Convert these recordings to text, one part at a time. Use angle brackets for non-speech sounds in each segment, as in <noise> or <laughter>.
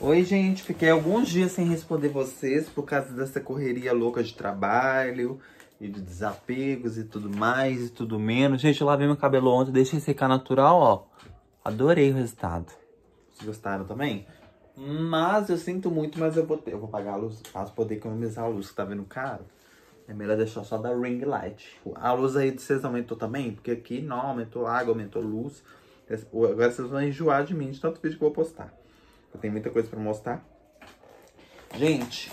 Oi, gente. Fiquei alguns dias sem responder vocês por causa dessa correria louca de trabalho e de desapegos e tudo mais e tudo menos. Gente, eu lavei meu cabelo ontem, deixei secar natural, ó. Adorei o resultado. Vocês gostaram também? Mas eu sinto muito, mas eu vou, ter, eu vou pagar a luz Faço poder economizar a luz, que tá vendo caro. É melhor deixar só da ring light. A luz aí de vocês aumentou também? Porque aqui, não, aumentou água, aumentou luz. Agora vocês vão enjoar de mim de tanto vídeo que eu vou postar. Eu tenho muita coisa pra mostrar. Gente,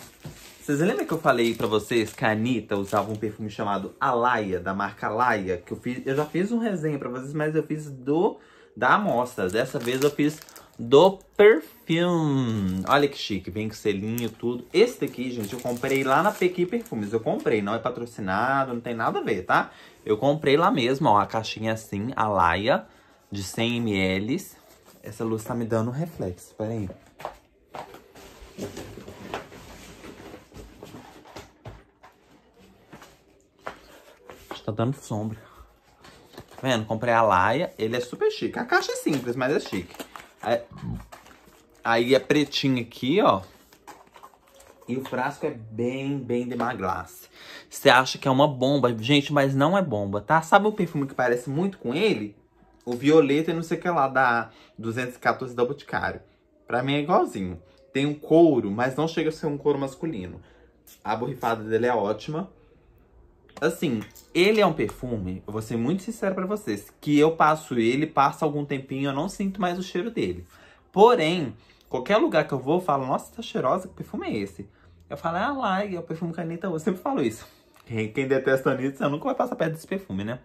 vocês lembram que eu falei pra vocês que a Anitta usava um perfume chamado Alaia, da marca Alaia? Que eu, fiz, eu já fiz um resenha pra vocês, mas eu fiz do da amostra. Dessa vez eu fiz do perfume. Olha que chique, vem com selinho tudo. Esse daqui, gente, eu comprei lá na Pequi Perfumes. Eu comprei, não é patrocinado, não tem nada a ver, tá? Eu comprei lá mesmo, ó, a caixinha assim, Alaia, de 100ml. Essa luz tá me dando um reflexo, peraí. Tá dando sombra. Tá vendo? Comprei a Laia. Ele é super chique. A caixa é simples, mas é chique. Aí, é, aí é pretinho aqui, ó. E o frasco é bem, bem de Você acha que é uma bomba. Gente, mas não é bomba, tá? Sabe o perfume que parece muito com ele? o violeta e não sei o que lá da 214 da Boticário. Pra mim é igualzinho. Tem um couro, mas não chega a ser um couro masculino. A borrifada dele é ótima. Assim, ele é um perfume, eu vou ser muito sincero pra vocês, que eu passo ele, passa algum tempinho, eu não sinto mais o cheiro dele. Porém, qualquer lugar que eu vou, eu falo, nossa, tá cheirosa, que perfume é esse? Eu falo, é ah lá, é o perfume que a Anitta usa. Eu sempre falo isso. Quem, detesta a Anitta, você nunca vai passar perto desse perfume, né?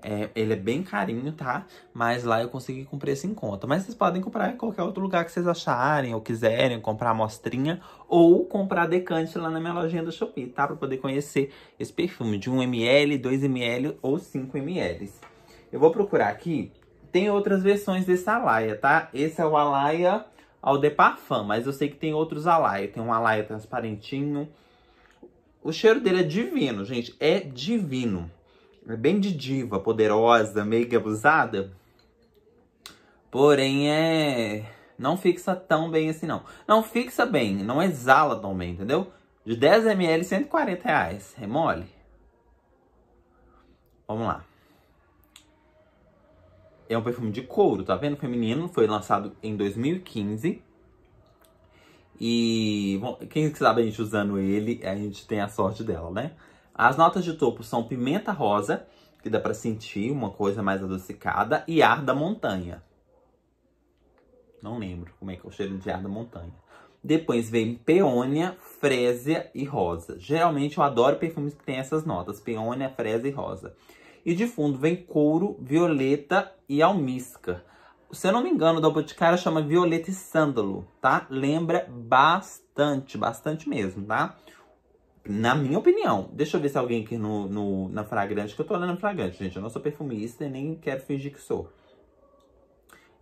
É, ele é bem carinho, tá? Mas lá eu consegui com preço em conta. Mas vocês podem comprar em qualquer outro lugar que vocês acharem ou quiserem, comprar amostrinha ou comprar decante lá na minha lojinha do Shopee, tá? Pra poder conhecer esse perfume de 1ml, 2ml ou 5ml. Eu vou procurar aqui. Tem outras versões desse Alaia, tá? Esse é o Alaia ao de Parfum, mas eu sei que tem outros Alaia. Tem um Alaia transparentinho. O cheiro dele é divino, gente. É divino. É bem de diva, poderosa, meio que abusada. Porém, é. Não fixa tão bem assim, não. Não fixa bem, não exala tão bem, entendeu? De 10 ml, 140 reais. É mole? Vamos lá. É um perfume de couro, tá vendo? Feminino, foi lançado em 2015. E bom, quem sabe a gente usando ele, a gente tem a sorte dela, né? As notas de topo são pimenta rosa, que dá para sentir uma coisa mais adocicada, e ar da montanha. Não lembro como é que é o cheiro de ar da montanha. Depois vem peônia, frésia e rosa. Geralmente eu adoro perfumes que tem essas notas, peônia, frésia e rosa. E de fundo vem couro, violeta e almíscar. Se eu não me engano, da Boticário chama violeta e sândalo, tá? Lembra bastante, bastante mesmo, tá? Na minha opinião. Deixa eu ver se alguém aqui no, no na fragrante, que eu tô olhando na fragrante, gente. Eu não sou perfumista e nem quero fingir que sou.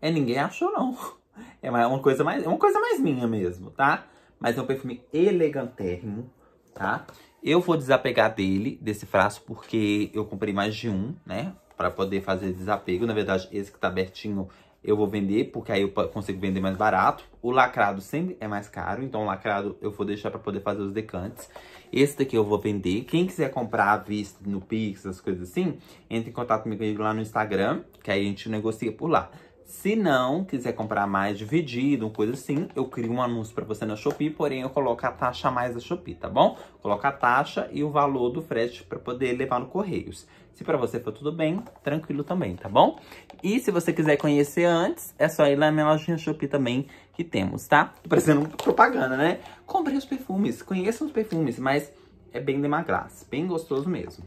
É, ninguém achou, não. <laughs> É, é uma coisa mais, é uma coisa mais minha mesmo, tá? Mas é um perfume elegantérrimo, tá? Eu vou desapegar dele, desse frasco, porque eu comprei mais de um, né? Pra poder fazer desapego. Na verdade, esse que tá abertinho eu vou vender, porque aí eu consigo vender mais barato. O lacrado sempre é mais caro, então o lacrado eu vou deixar para poder fazer os decantes. Esse daqui eu vou vender. Quem quiser comprar à vista no Pix, as coisas assim, entre em contato comigo lá no Instagram, que aí a gente negocia por lá. Se não quiser comprar mais dividido, coisa assim, eu crio um anúncio para você na Shopee, porém eu coloco a taxa a mais da Shopee, tá bom? Coloca a taxa e o valor do frete para poder levar no Correios. Se para você for tudo bem, tranquilo também, tá bom? E se você quiser conhecer antes, é só ir lá na minha lojinha Shopee também que temos, tá? Tô parecendo propaganda, né? Compre os perfumes, conheçam os perfumes, mas é bem demagrasse, bem gostoso mesmo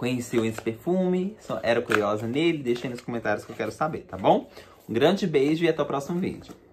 conheceu esse perfume, era curiosa nele, deixa aí nos comentários que eu quero saber, tá bom? Um grande beijo e até o próximo vídeo.